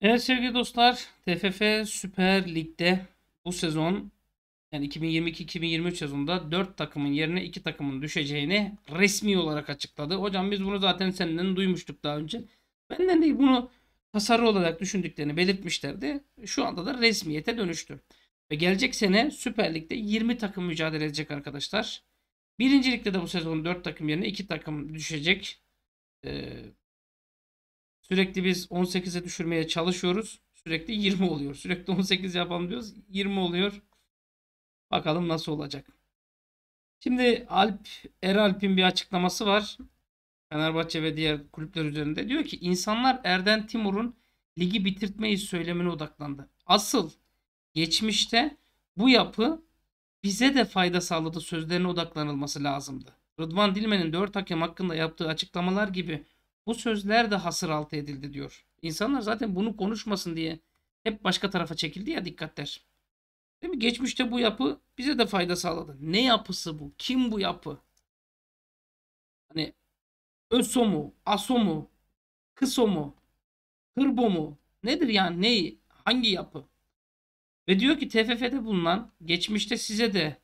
Evet sevgili dostlar TFF Süper Lig'de bu sezon yani 2022-2023 sezonunda 4 takımın yerine 2 takımın düşeceğini resmi olarak açıkladı. Hocam biz bunu zaten senden duymuştuk daha önce. Benden değil bunu tasarı olarak düşündüklerini belirtmişlerdi. Şu anda da resmiyete dönüştü. Ve gelecek sene Süper Lig'de 20 takım mücadele edecek arkadaşlar. Birincilikte de bu sezon 4 takım yerine 2 takım düşecek. Ee, Sürekli biz 18'e düşürmeye çalışıyoruz. Sürekli 20 oluyor. Sürekli 18 yapalım diyoruz. 20 oluyor. Bakalım nasıl olacak. Şimdi Alp Eralp'in bir açıklaması var. Fenerbahçe ve diğer kulüpler üzerinde diyor ki insanlar Erden Timur'un ligi bitirtmeyi söylemine odaklandı. Asıl geçmişte bu yapı bize de fayda sağladı sözlerine odaklanılması lazımdı. Rıdvan Dilmen'in 4 hakem hakkında yaptığı açıklamalar gibi bu sözler de hasır altı edildi diyor. İnsanlar zaten bunu konuşmasın diye hep başka tarafa çekildi ya dikkatler. Değil mi? Geçmişte bu yapı bize de fayda sağladı. Ne yapısı bu? Kim bu yapı? Hani ÖSO mu? ASO mu? KISO mu? Hırbo mu? Nedir yani? Neyi? Hangi yapı? Ve diyor ki TFF'de bulunan geçmişte size de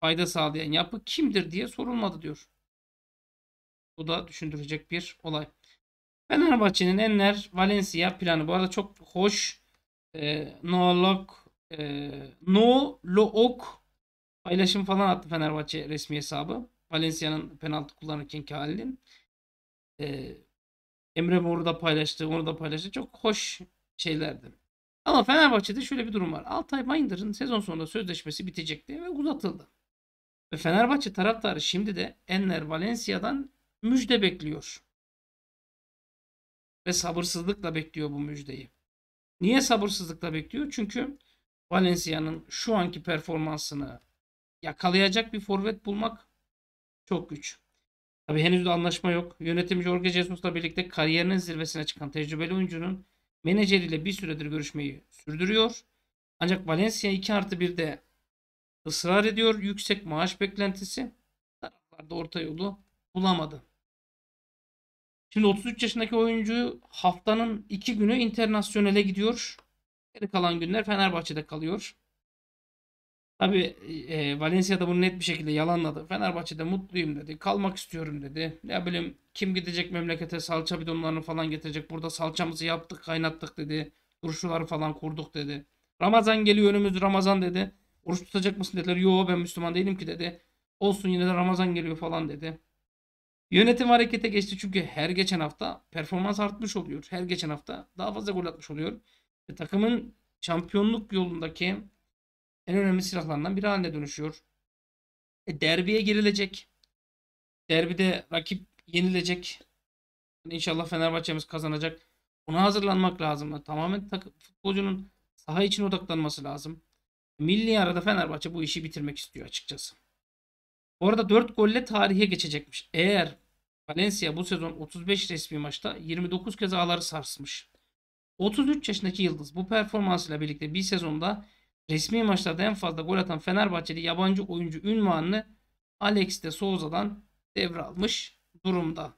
fayda sağlayan yapı kimdir diye sorulmadı diyor. Bu da düşündürecek bir olay. Fenerbahçe'nin Enner Valencia planı bu arada çok hoş. Ee, e, no lock e, no look paylaşım falan attı Fenerbahçe resmi hesabı. Valencia'nın penaltı kullanırkenki halinin. E, Emre Mor'u da paylaştı, onu da paylaştı. Çok hoş şeylerdi. Ama Fenerbahçe'de şöyle bir durum var. Altay Bayındır'ın sezon sonunda sözleşmesi bitecekti ve uzatıldı. Ve Fenerbahçe taraftarı şimdi de Enner Valencia'dan müjde bekliyor ve sabırsızlıkla bekliyor bu müjdeyi. Niye sabırsızlıkla bekliyor? Çünkü Valencia'nın şu anki performansını yakalayacak bir forvet bulmak çok güç. Tabi henüz de anlaşma yok. Yönetim Jorge Jesus'la birlikte kariyerinin zirvesine çıkan tecrübeli oyuncunun menajeriyle bir süredir görüşmeyi sürdürüyor. Ancak Valencia 2 artı 1'de ısrar ediyor. Yüksek maaş beklentisi taraflarda orta yolu bulamadı. Şimdi 33 yaşındaki oyuncu haftanın 2 günü internasyonele gidiyor. Geri kalan günler Fenerbahçe'de kalıyor. Tabi e, da bunu net bir şekilde yalanladı. Fenerbahçe'de mutluyum dedi. Kalmak istiyorum dedi. Ne bileyim kim gidecek memlekete salça bidonlarını falan getirecek. Burada salçamızı yaptık kaynattık dedi. Turşuları falan kurduk dedi. Ramazan geliyor önümüz Ramazan dedi. Oruç tutacak mısın dediler. Yo ben Müslüman değilim ki dedi. Olsun yine de Ramazan geliyor falan dedi. Yönetim harekete geçti çünkü her geçen hafta performans artmış oluyor. Her geçen hafta daha fazla gol atmış oluyor. Ve takımın şampiyonluk yolundaki en önemli silahlarından biri haline dönüşüyor. E, derbiye girilecek. Derbide rakip yenilecek. İnşallah Fenerbahçe'miz kazanacak. Buna hazırlanmak lazım. Tamamen takım, futbolcunun saha için odaklanması lazım. Milli arada Fenerbahçe bu işi bitirmek istiyor açıkçası. Bu arada 4 golle tarihe geçecekmiş. Eğer Valencia bu sezon 35 resmi maçta 29 kez ağları sarsmış. 33 yaşındaki Yıldız bu performansıyla birlikte bir sezonda resmi maçlarda en fazla gol atan Fenerbahçeli yabancı oyuncu ünvanını Alex de Souza'dan devralmış durumda.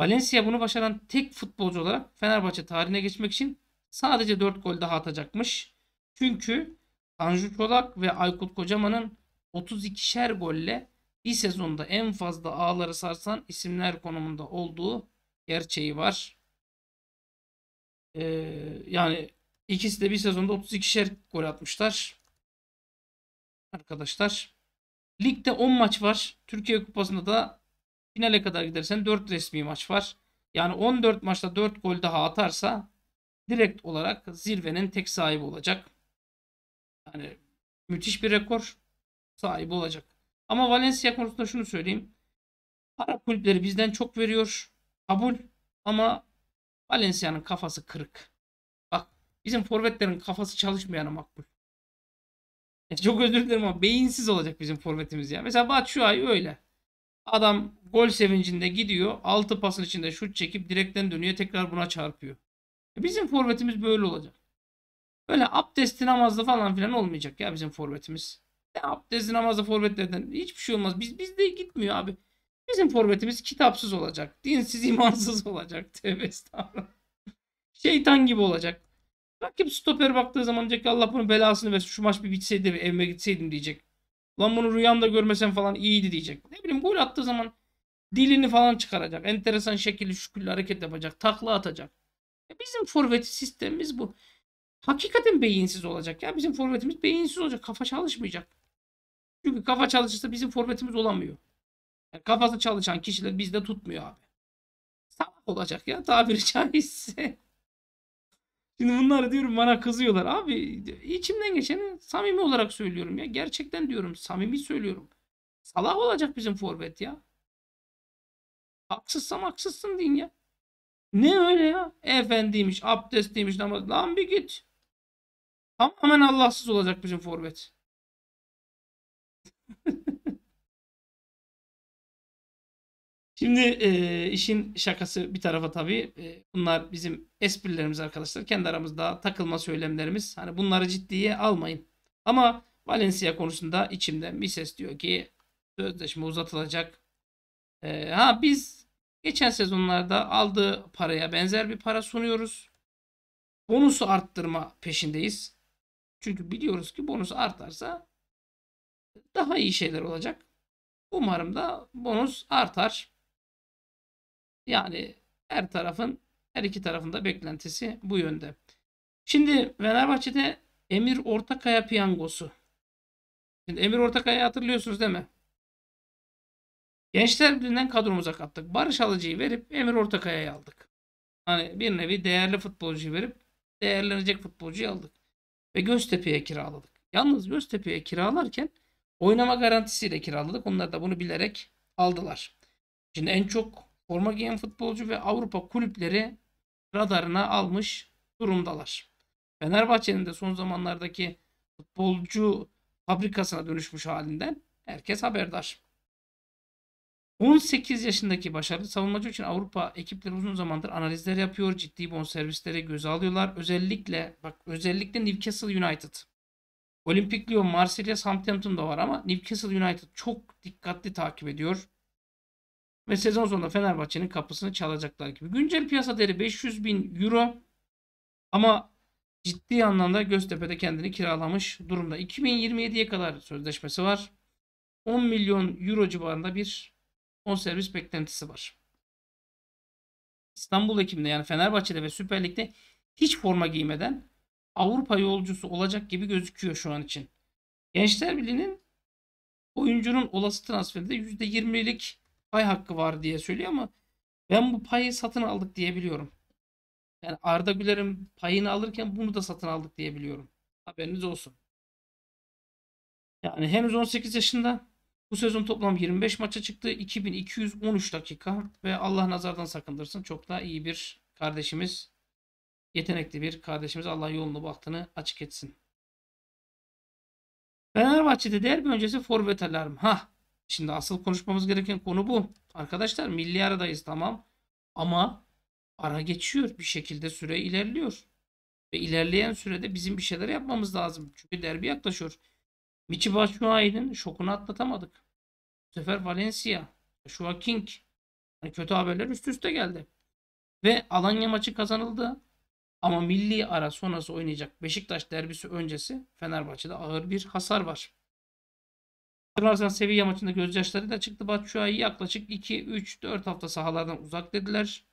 Valencia bunu başaran tek futbolcu olarak Fenerbahçe tarihine geçmek için sadece 4 gol daha atacakmış. Çünkü Tanju Çolak ve Aykut Kocaman'ın 32'şer golle bir sezonda en fazla ağları sarsan isimler konumunda olduğu gerçeği var. Ee, yani ikisi de bir sezonda 32'şer gol atmışlar. Arkadaşlar. Ligde 10 maç var. Türkiye Kupası'nda da finale kadar gidersen 4 resmi maç var. Yani 14 maçta 4 gol daha atarsa direkt olarak zirvenin tek sahibi olacak. Yani müthiş bir rekor sahibi olacak. Ama Valencia konusunda şunu söyleyeyim. Arap kulüpleri bizden çok veriyor. Kabul. Ama Valencia'nın kafası kırık. Bak bizim forvetlerin kafası çalışmayanı makbul. E, çok özür dilerim ama beyinsiz olacak bizim forvetimiz ya. Mesela şu ay öyle. Adam gol sevincinde gidiyor. altı pasın içinde şut çekip direkten dönüyor. Tekrar buna çarpıyor. E, bizim forvetimiz böyle olacak. Böyle abdesti namazlı falan filan olmayacak ya bizim forvetimiz. Ne abdesti namazda forvetlerden hiçbir şey olmaz. Biz bizde gitmiyor abi. Bizim forvetimiz kitapsız olacak. Dinsiz imansız olacak. Tövbe estağfurullah. Şeytan gibi olacak. Rakip stoper baktığı zaman diyecek Allah bunun belasını versin. Şu maç bir bitseydi de evime gitseydim diyecek. Lan bunu rüyamda görmesem falan iyiydi diyecek. Ne bileyim gol attığı zaman dilini falan çıkaracak. Enteresan şekilde şükürlü hareket yapacak. Takla atacak. Ya e, bizim forvet sistemimiz bu. Hakikaten beyinsiz olacak. Ya bizim forvetimiz beyinsiz olacak. Kafa çalışmayacak. Çünkü kafa çalışırsa bizim formatimiz olamıyor. Yani kafası çalışan kişiler bizde tutmuyor abi. Salak olacak ya tabiri caizse. Şimdi bunları diyorum bana kızıyorlar. Abi içimden geçeni samimi olarak söylüyorum ya. Gerçekten diyorum samimi söylüyorum. Salak olacak bizim forvet ya. Haksızsam haksızsın deyin ya. Ne öyle ya? Efendiymiş, abdestliymiş namaz. Lan bir git. Tamamen Allahsız olacak bizim forvet. Şimdi e, işin şakası bir tarafa tabii. E, bunlar bizim esprilerimiz arkadaşlar. Kendi aramızda takılma söylemlerimiz. Hani bunları ciddiye almayın. Ama Valencia konusunda içimden bir ses diyor ki sözleşme uzatılacak. E, ha biz geçen sezonlarda aldığı paraya benzer bir para sunuyoruz. Bonusu arttırma peşindeyiz. Çünkü biliyoruz ki bonus artarsa daha iyi şeyler olacak. Umarım da bonus artar. Yani her tarafın her iki tarafın da beklentisi bu yönde. Şimdi Fenerbahçe'de Emir Ortakaya piyangosu. Şimdi Emir Ortakaya'yı hatırlıyorsunuz değil mi? Gençler Birliği'nden kadromuza kattık. Barış Alıcı'yı verip Emir Ortakaya'yı aldık. Hani bir nevi değerli futbolcuyu verip değerlenecek futbolcuyu aldık. Ve Göztepe'ye kiraladık. Yalnız Göztepe'ye kiralarken Oynama garantisiyle kiraladık. Onlar da bunu bilerek aldılar. Şimdi en çok forma giyen futbolcu ve Avrupa kulüpleri radarına almış durumdalar. Fenerbahçe'nin de son zamanlardaki futbolcu fabrikasına dönüşmüş halinden herkes haberdar. 18 yaşındaki başarılı savunmacı için Avrupa ekipleri uzun zamandır analizler yapıyor. Ciddi bonservislere göz alıyorlar. Özellikle bak özellikle Newcastle United. Olimpik Lyon, Marsilya, da var ama Newcastle United çok dikkatli takip ediyor. Ve sezon sonunda Fenerbahçe'nin kapısını çalacaklar gibi. Güncel piyasa değeri 500 bin euro. Ama ciddi anlamda Göztepe'de kendini kiralamış durumda. 2027'ye kadar sözleşmesi var. 10 milyon euro civarında bir on servis beklentisi var. İstanbul ekibinde yani Fenerbahçe'de ve Süper Lig'de hiç forma giymeden Avrupa yolcusu olacak gibi gözüküyor şu an için. Gençler Birliği'nin oyuncunun olası transferinde %20'lik pay hakkı var diye söylüyor ama ben bu payı satın aldık diye biliyorum. Yani Arda Güler'in payını alırken bunu da satın aldık diye biliyorum. Haberiniz olsun. Yani henüz 18 yaşında. Bu sezon toplam 25 maça çıktı. 2213 dakika ve Allah nazardan sakındırsın. Çok daha iyi bir kardeşimiz yetenekli bir kardeşimiz Allah yolunu baktığını açık etsin. Fenerbahçe'de derbi öncesi forvet alarm. Ha, şimdi asıl konuşmamız gereken konu bu. Arkadaşlar milli aradayız tamam. Ama ara geçiyor. Bir şekilde süre ilerliyor. Ve ilerleyen sürede bizim bir şeyler yapmamız lazım. Çünkü derbi yaklaşıyor. Michi Batshuayi'nin şokunu atlatamadık. Bu sefer Valencia, Joaquin. Yani kötü haberler üst üste geldi. Ve Alanya maçı kazanıldı. Ama milli ara sonrası oynayacak Beşiktaş derbisi öncesi Fenerbahçe'de ağır bir hasar var. Hatırlarsan seviye maçında gözyaşları da çıktı. Batshuayi yaklaşık 2-3-4 hafta sahalardan uzak dediler.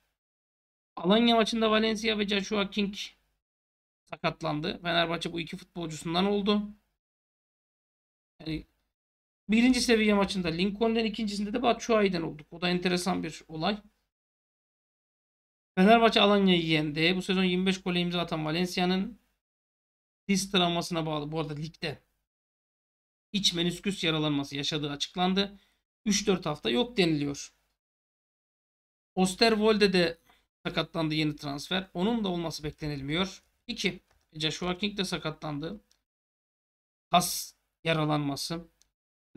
Alanya maçında Valencia ve Joshua King sakatlandı. Fenerbahçe bu iki futbolcusundan oldu. Yani birinci seviye maçında Lincoln'den ikincisinde de Batshuayi'den olduk. O da enteresan bir olay. Fenerbahçe Alanya'yı yendi. Bu sezon 25 gole imza atan Valencia'nın diz travmasına bağlı bu arada ligde iç menisküs yaralanması yaşadığı açıklandı. 3-4 hafta yok deniliyor. Osterwolde de sakatlandı yeni transfer. Onun da olması beklenilmiyor. 2. Joshua King de sakatlandı. Has yaralanması.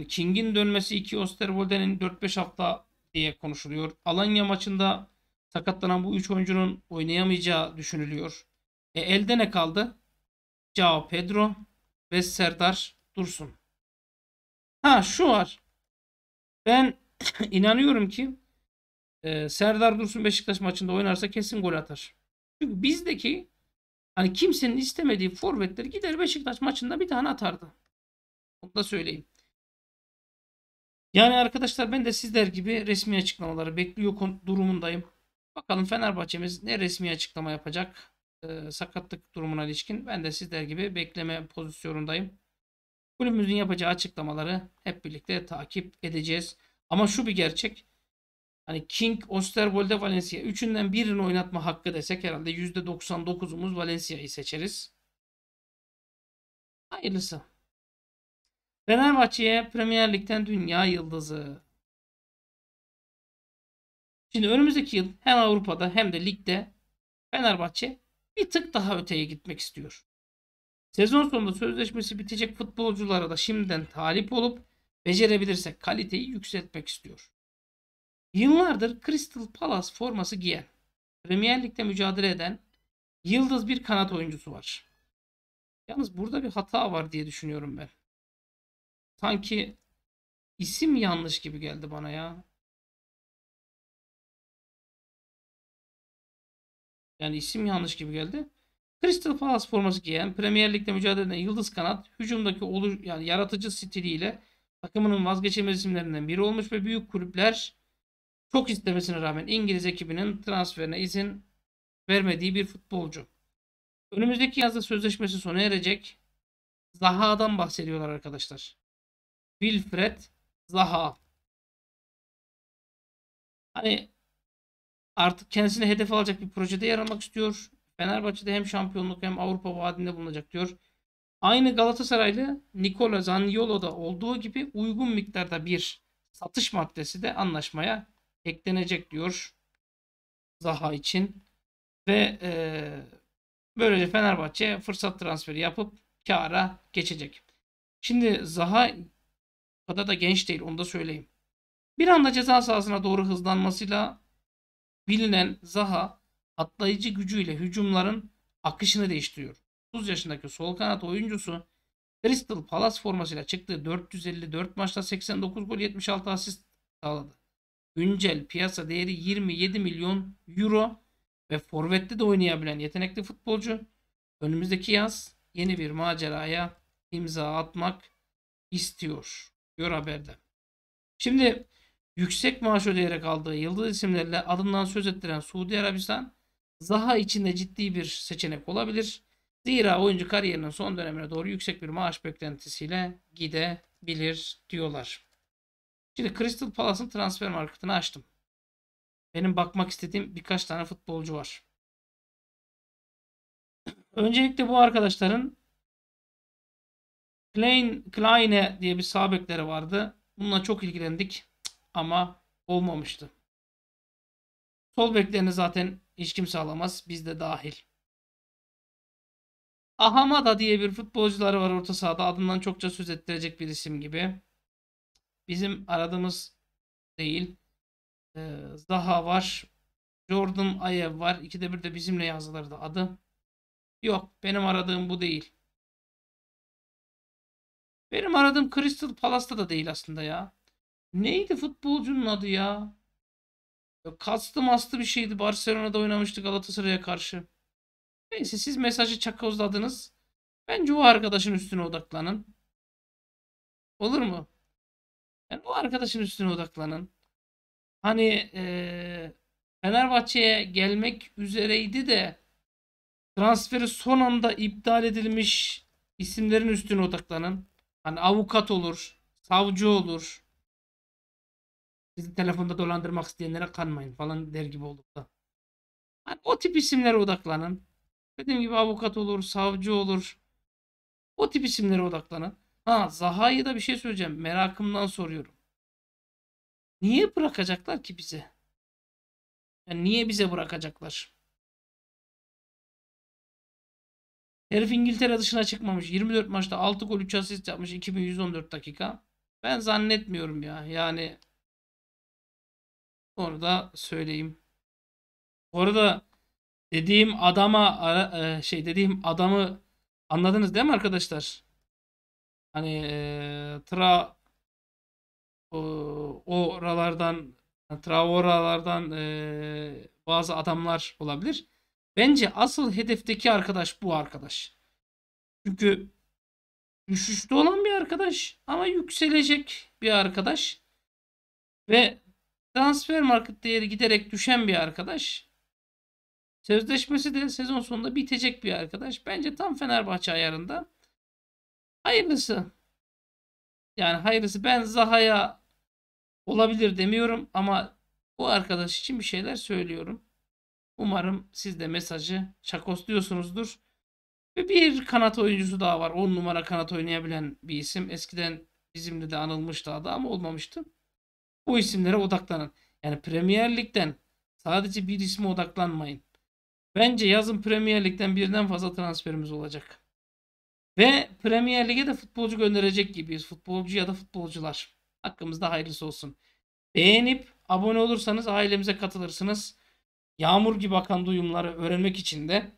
King'in dönmesi 2. Osterwolde'nin 4-5 hafta diye konuşuluyor. Alanya maçında Sakatlanan bu 3 oyuncunun oynayamayacağı düşünülüyor. E, elde ne kaldı? Cao Pedro ve Serdar Dursun. Ha şu var. Ben inanıyorum ki e, Serdar Dursun Beşiktaş maçında oynarsa kesin gol atar. Çünkü bizdeki hani kimsenin istemediği forvetleri gider Beşiktaş maçında bir tane atardı. Onu da söyleyeyim. Yani arkadaşlar ben de sizler gibi resmi açıklamaları bekliyor durumundayım. Bakalım Fenerbahçe'miz ne resmi açıklama yapacak e, sakatlık durumuna ilişkin. Ben de sizler gibi bekleme pozisyonundayım. Kulübümüzün yapacağı açıklamaları hep birlikte takip edeceğiz. Ama şu bir gerçek. Hani King, Osterwolde, Valencia. Üçünden birini oynatma hakkı desek herhalde %99'umuz Valencia'yı seçeriz. Hayırlısı. Fenerbahçe'ye Premier Lig'den dünya yıldızı Şimdi önümüzdeki yıl hem Avrupa'da hem de ligde Fenerbahçe bir tık daha öteye gitmek istiyor. Sezon sonunda sözleşmesi bitecek futbolculara da şimdiden talip olup becerebilirse kaliteyi yükseltmek istiyor. Yıllardır Crystal Palace forması giyen, Premier Lig'de mücadele eden yıldız bir kanat oyuncusu var. Yalnız burada bir hata var diye düşünüyorum ben. Sanki isim yanlış gibi geldi bana ya. yani isim yanlış gibi geldi. Crystal Palace forması giyen, Premier Lig'de mücadele eden Yıldız Kanat, hücumdaki olur, yani yaratıcı stiliyle takımının vazgeçilmez isimlerinden biri olmuş ve büyük kulüpler çok istemesine rağmen İngiliz ekibinin transferine izin vermediği bir futbolcu. Önümüzdeki yazda sözleşmesi sona erecek. Zaha'dan bahsediyorlar arkadaşlar. Wilfred Zaha. Hani Artık kendisini hedef alacak bir projede yer almak istiyor. Fenerbahçe'de hem şampiyonluk hem Avrupa vaadinde bulunacak diyor. Aynı Galatasaraylı Nikola Zaniolo'da olduğu gibi uygun miktarda bir satış maddesi de anlaşmaya eklenecek diyor Zaha için. Ve e, böylece Fenerbahçe fırsat transferi yapıp kara geçecek. Şimdi Zaha kadar da genç değil onu da söyleyeyim. Bir anda ceza sahasına doğru hızlanmasıyla bilinen Zaha atlayıcı gücüyle hücumların akışını değiştiriyor. 30 yaşındaki sol kanat oyuncusu Crystal Palace formasıyla çıktığı 454 maçta 89 gol 76 asist sağladı. Güncel piyasa değeri 27 milyon euro ve forvette de oynayabilen yetenekli futbolcu önümüzdeki yaz yeni bir maceraya imza atmak istiyor. Gör haberde. Şimdi yüksek maaş ödeyerek aldığı yıldız isimlerle adından söz ettiren Suudi Arabistan Zaha içinde ciddi bir seçenek olabilir. Zira oyuncu kariyerinin son dönemine doğru yüksek bir maaş beklentisiyle gidebilir diyorlar. Şimdi Crystal Palace'ın transfer marketini açtım. Benim bakmak istediğim birkaç tane futbolcu var. Öncelikle bu arkadaşların Klein, Kleine diye bir sağ vardı. Bununla çok ilgilendik ama olmamıştı. Sol beklerini zaten hiç kimse alamaz. Biz de dahil. Ahamada diye bir futbolcuları var orta sahada. Adından çokça söz ettirecek bir isim gibi. Bizim aradığımız değil. E, Zaha var. Jordan Ayev var. İkide bir de bizimle yazılırdı adı. Yok benim aradığım bu değil. Benim aradığım Crystal Palace'ta da değil aslında ya. Neydi futbolcunun adı ya? ya kastı mastı bir şeydi. Barcelona'da oynamıştık Galatasaray'a karşı. Neyse siz mesajı çakozladınız. Bence o arkadaşın üstüne odaklanın. Olur mu? Yani o arkadaşın üstüne odaklanın. Hani ee, Fenerbahçe'ye gelmek üzereydi de transferi son anda iptal edilmiş isimlerin üstüne odaklanın. Hani avukat olur, savcı olur, Bizi telefonda dolandırmak isteyenlere kanmayın falan der gibi olduk da. Yani o tip isimlere odaklanın. Dediğim gibi avukat olur, savcı olur. O tip isimlere odaklanın. Ha Zaha'yı da bir şey söyleyeceğim. Merakımdan soruyorum. Niye bırakacaklar ki bize? Yani niye bize bırakacaklar? Herif İngiltere dışına çıkmamış. 24 maçta 6 gol 3 asist yapmış. 2114 dakika. Ben zannetmiyorum ya. Yani onu da söyleyeyim. Orada dediğim adama ara, e, şey dediğim adamı anladınız değil mi arkadaşlar? Hani e, tra o, oralardan Traoralardan e, bazı adamlar olabilir. Bence asıl hedefteki arkadaş bu arkadaş. Çünkü düşüşte olan bir arkadaş ama yükselecek bir arkadaş. Ve Transfer market değeri giderek düşen bir arkadaş. Sözleşmesi de sezon sonunda bitecek bir arkadaş. Bence tam Fenerbahçe ayarında. Hayırlısı. Yani hayırlısı. Ben Zaha'ya olabilir demiyorum ama bu arkadaş için bir şeyler söylüyorum. Umarım siz de mesajı çakosluyorsunuzdur. Ve bir kanat oyuncusu daha var. 10 numara kanat oynayabilen bir isim. Eskiden bizimle de anılmıştı adı ama olmamıştı. Bu isimlere odaklanın. Yani Premier Lig'den sadece bir isme odaklanmayın. Bence yazın Premier Lig'den birden fazla transferimiz olacak. Ve Premier Lig'e de futbolcu gönderecek gibiyiz. Futbolcu ya da futbolcular. Hakkımızda hayırlısı olsun. Beğenip abone olursanız ailemize katılırsınız. Yağmur gibi akan duyumları öğrenmek için de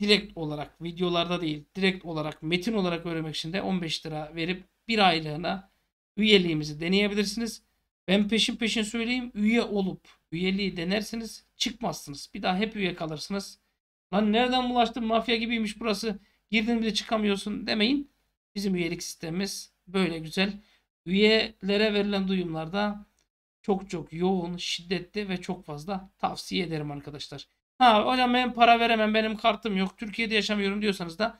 direkt olarak videolarda değil direkt olarak metin olarak öğrenmek için de 15 lira verip bir aylığına üyeliğimizi deneyebilirsiniz. Ben peşin peşin söyleyeyim üye olup üyeliği denersiniz çıkmazsınız. Bir daha hep üye kalırsınız. Lan nereden bulaştın mafya gibiymiş burası girdin bile çıkamıyorsun demeyin. Bizim üyelik sistemimiz böyle güzel. Üyelere verilen duyumlarda çok çok yoğun, şiddetli ve çok fazla tavsiye ederim arkadaşlar. Ha hocam ben para veremem benim kartım yok Türkiye'de yaşamıyorum diyorsanız da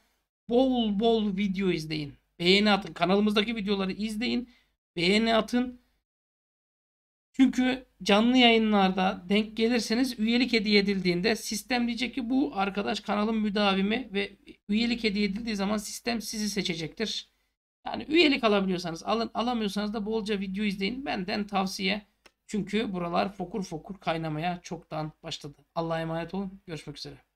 bol bol video izleyin. Beğeni atın. Kanalımızdaki videoları izleyin. Beğeni atın. Çünkü canlı yayınlarda denk gelirseniz üyelik hediye edildiğinde sistem diyecek ki bu arkadaş kanalın müdavimi ve üyelik hediye edildiği zaman sistem sizi seçecektir. Yani üyelik alabiliyorsanız alın alamıyorsanız da bolca video izleyin. Benden tavsiye. Çünkü buralar fokur fokur kaynamaya çoktan başladı. Allah'a emanet olun. Görüşmek üzere.